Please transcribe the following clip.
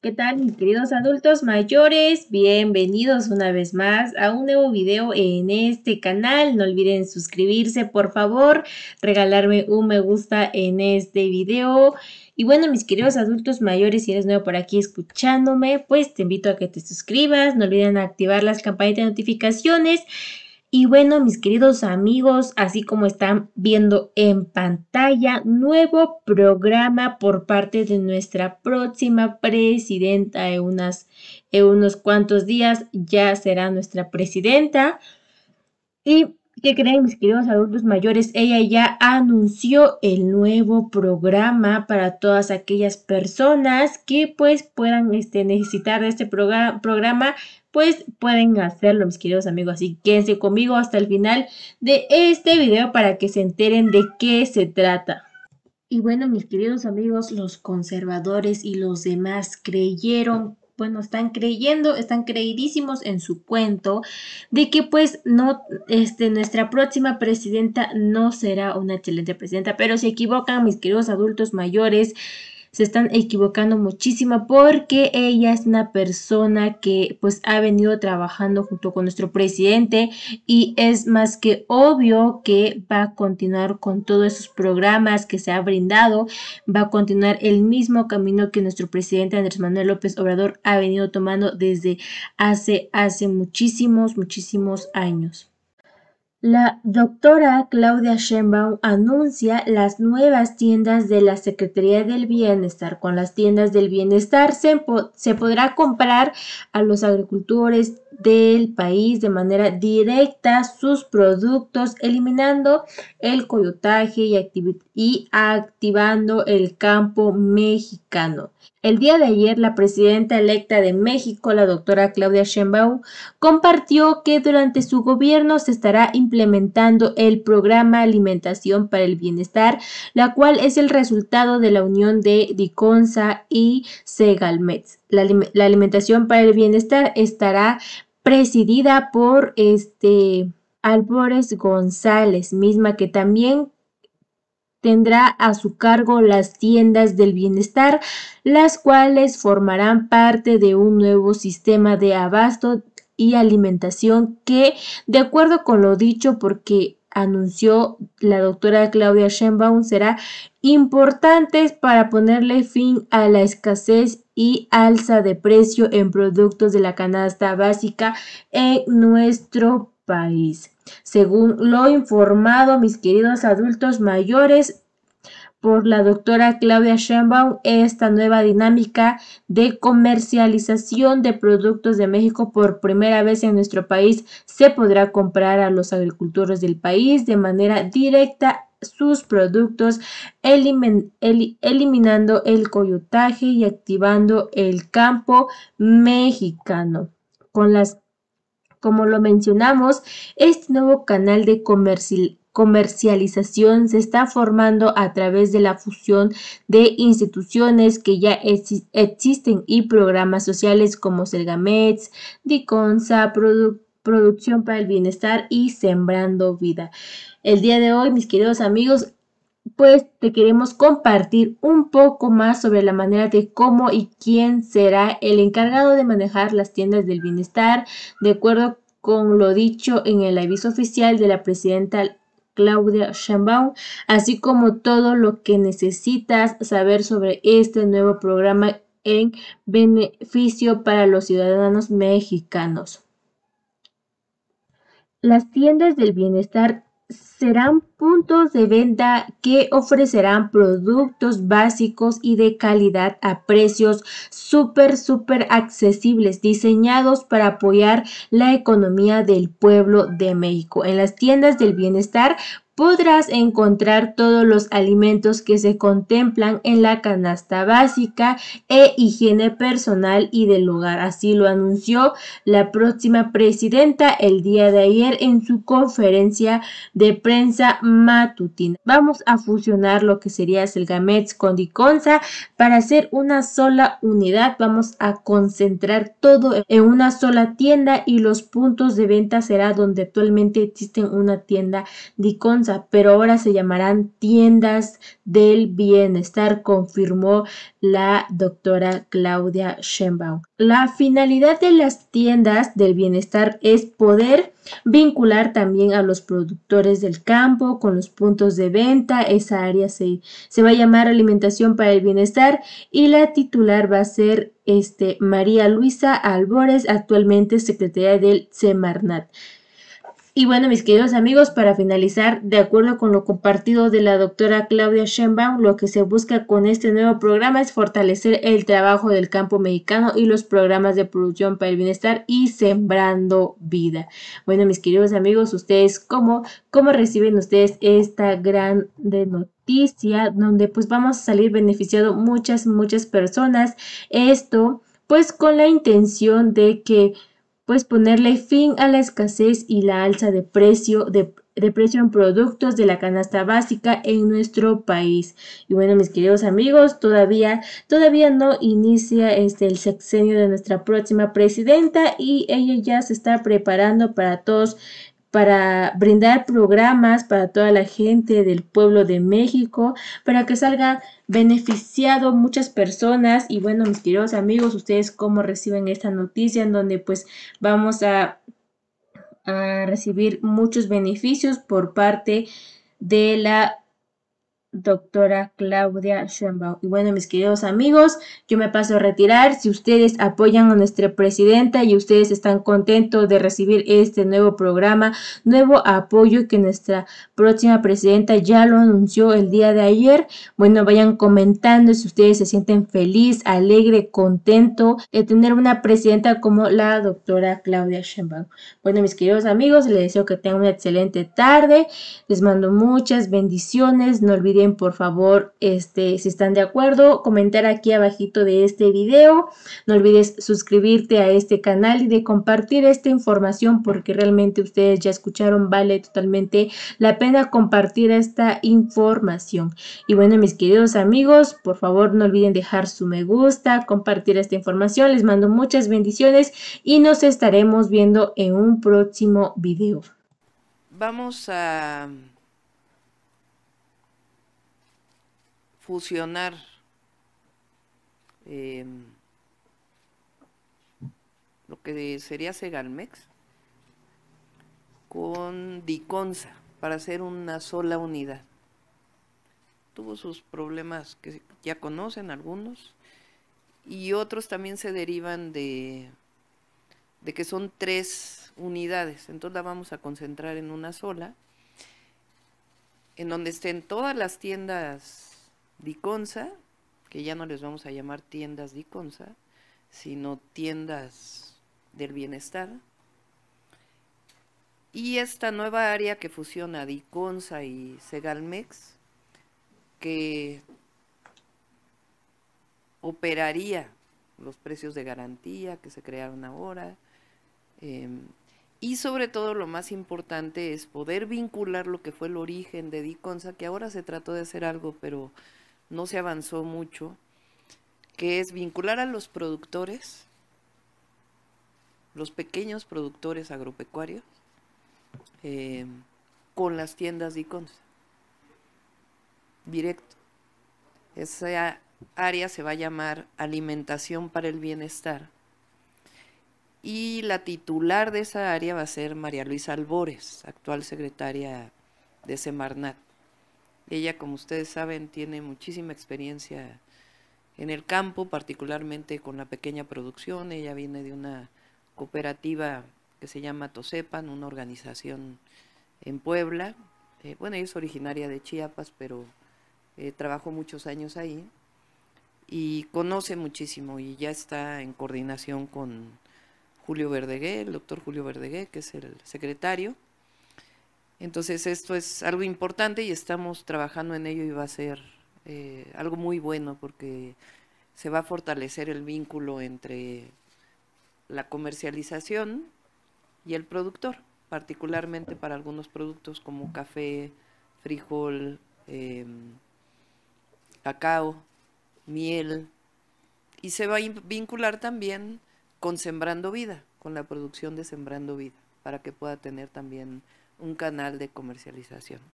¿Qué tal mis queridos adultos mayores? Bienvenidos una vez más a un nuevo video en este canal. No olviden suscribirse por favor, regalarme un me gusta en este video. Y bueno, mis queridos adultos mayores, si eres nuevo por aquí escuchándome, pues te invito a que te suscribas. No olviden activar las campanitas de notificaciones y bueno, mis queridos amigos, así como están viendo en pantalla, nuevo programa por parte de nuestra próxima presidenta en, unas, en unos cuantos días, ya será nuestra presidenta. Y ¿Qué creen mis queridos adultos mayores? Ella ya anunció el nuevo programa para todas aquellas personas que pues puedan este, necesitar de este programa, pues pueden hacerlo mis queridos amigos. Así que quédense conmigo hasta el final de este video para que se enteren de qué se trata. Y bueno, mis queridos amigos, los conservadores y los demás creyeron bueno, están creyendo, están creidísimos en su cuento de que pues no, este, nuestra próxima presidenta no será una excelente presidenta, pero se equivocan mis queridos adultos mayores se están equivocando muchísimo porque ella es una persona que pues ha venido trabajando junto con nuestro presidente y es más que obvio que va a continuar con todos esos programas que se ha brindado, va a continuar el mismo camino que nuestro presidente Andrés Manuel López Obrador ha venido tomando desde hace, hace muchísimos, muchísimos años. La doctora Claudia Sheinbaum anuncia las nuevas tiendas de la Secretaría del Bienestar. Con las tiendas del bienestar se, podrá comprar a los agricultores del país de manera directa sus productos, eliminando el coyotaje y activando el campo mexicano. El día de ayer, la presidenta electa de México, la doctora Claudia Sheinbaum, compartió que durante su gobierno se estará implementando el programa Alimentación para el Bienestar, la cual es el resultado de la unión de Diconsa y Segalmex. La, alimentación para el bienestar estará presidida por este Álvarez González, misma que también tendrá a su cargo las tiendas del bienestar, las cuales formarán parte de un nuevo sistema de abasto y alimentación que, de acuerdo con lo dicho, porque anunció la doctora Claudia Sheinbaum, será importante para ponerle fin a la escasez y alza de precio en productos de la canasta básica en nuestro país según lo informado mis queridos adultos mayores por la doctora Claudia Sheinbaum, esta nueva dinámica de comercialización de productos de México por primera vez en nuestro país se podrá comprar a los agricultores del país de manera directa sus productos, eliminando el coyotaje y activando el campo mexicano. Con las como lo mencionamos, este nuevo canal de comercialización se está formando a través de la fusión de instituciones que ya existen y programas sociales como Selgamets, Diconsa, Producción para el Bienestar y Sembrando Vida. El día de hoy, mis queridos amigos, pues te queremos compartir un poco más sobre la manera de cómo y quién será el encargado de manejar las tiendas del bienestar, de acuerdo con lo dicho en el aviso oficial de la presidenta Claudia Sheinbaum, así como todo lo que necesitas saber sobre este nuevo programa en beneficio para los ciudadanos mexicanos. Las tiendas del bienestar serán puntos de venta que ofrecerán productos básicos y de calidad a precios súper, súper accesibles, diseñados para apoyar la economía del pueblo de México. En las tiendas del bienestar podrás encontrar todos los alimentos que se contemplan en la canasta básica e higiene personal y del hogar. Así lo anunció la próxima presidenta el día de ayer en su conferencia de prensa matutina. Vamos a fusionar lo que sería Selgamets con Diconsa para hacer una sola unidad. Vamos a concentrar todo en una sola tienda y los puntos de venta será donde actualmente existen una tienda Diconsa pero ahora se llamarán tiendas del bienestar, confirmó la doctora Claudia Schenbaum. La finalidad de las tiendas del bienestar es poder vincular también a los productores del campo con los puntos de venta. Esa área se, se va a llamar alimentación para el bienestar y la titular va a ser este, María Luisa Albores, actualmente secretaria del Semarnat. Y bueno, mis queridos amigos, para finalizar, de acuerdo con lo compartido de la doctora Claudia Schembaum, lo que se busca con este nuevo programa es fortalecer el trabajo del campo mexicano y los programas de producción para el bienestar y sembrando vida. Bueno, mis queridos amigos, ustedes cómo, cómo reciben ustedes esta gran noticia donde pues vamos a salir beneficiado muchas, muchas personas. Esto pues con la intención de que pues ponerle fin a la escasez y la alza de precio de, precio en productos de la canasta básica en nuestro país. Y bueno, mis queridos amigos, todavía, todavía no inicia este, el sexenio de nuestra próxima presidenta y ella ya se está preparando para todos para brindar programas para toda la gente del pueblo de México, para que salgan beneficiado muchas personas. Y bueno, mis queridos amigos, ustedes cómo reciben esta noticia en donde pues vamos a, a recibir muchos beneficios por parte de la doctora Claudia Schoenbaum Y bueno, mis queridos amigos, yo me paso a retirar. Si ustedes apoyan a nuestra presidenta y ustedes están contentos de recibir este nuevo programa, nuevo apoyo que nuestra próxima presidenta ya lo anunció el día de ayer, bueno, vayan comentando si ustedes se sienten feliz, alegre, contento de tener una presidenta como la doctora Claudia Schoenbaum Bueno, mis queridos amigos, les deseo que tengan una excelente tarde. Les mando muchas bendiciones. No olviden por favor, este, si están de acuerdo, comentar aquí abajito de este video. No olvides suscribirte a este canal y de compartir esta información porque realmente ustedes ya escucharon, vale totalmente la pena compartir esta información. Y bueno, mis queridos amigos, por favor, no olviden dejar su me gusta, compartir esta información. Les mando muchas bendiciones y nos estaremos viendo en un próximo video. Vamos a fusionar eh, lo que sería Segalmex con Diconsa para hacer una sola unidad. Tuvo sus problemas que ya conocen algunos y otros también se derivan de, de que son tres unidades, entonces la vamos a concentrar en una sola, en donde estén todas las tiendas Diconsa, que ya no les vamos a llamar tiendas Diconsa, sino tiendas del bienestar. Y esta nueva área que fusiona Diconsa y Segalmex, que operaría los precios de garantía que se crearon ahora. Em, y sobre todo lo más importante es poder vincular lo que fue el origen de Diconsa, que ahora se trató de hacer algo, pero no se avanzó mucho, que es vincular a los productores, los pequeños productores agropecuarios, eh, con las tiendas de Icons. Directo. Esa área se va a llamar Alimentación para el Bienestar. Y la titular de esa área va a ser María Luisa Albores, actual secretaria de Semarnat. Ella, como ustedes saben, tiene muchísima experiencia en el campo, particularmente con la pequeña producción. Ella viene de una cooperativa que se llama Tosepan, una organización en Puebla. Eh, bueno, ella es originaria de Chiapas, pero eh, trabajó muchos años ahí y conoce muchísimo y ya está en coordinación con Julio Verdegué, el doctor Julio Verdegué, que es el secretario entonces esto es algo importante y estamos trabajando en ello y va a ser eh, algo muy bueno porque se va a fortalecer el vínculo entre la comercialización y el productor, particularmente para algunos productos como café, frijol, em, cacao, miel, y se va a vincular también con Sembrando Vida, con la producción de Sembrando Vida, para que pueda tener también un canal de comercialización.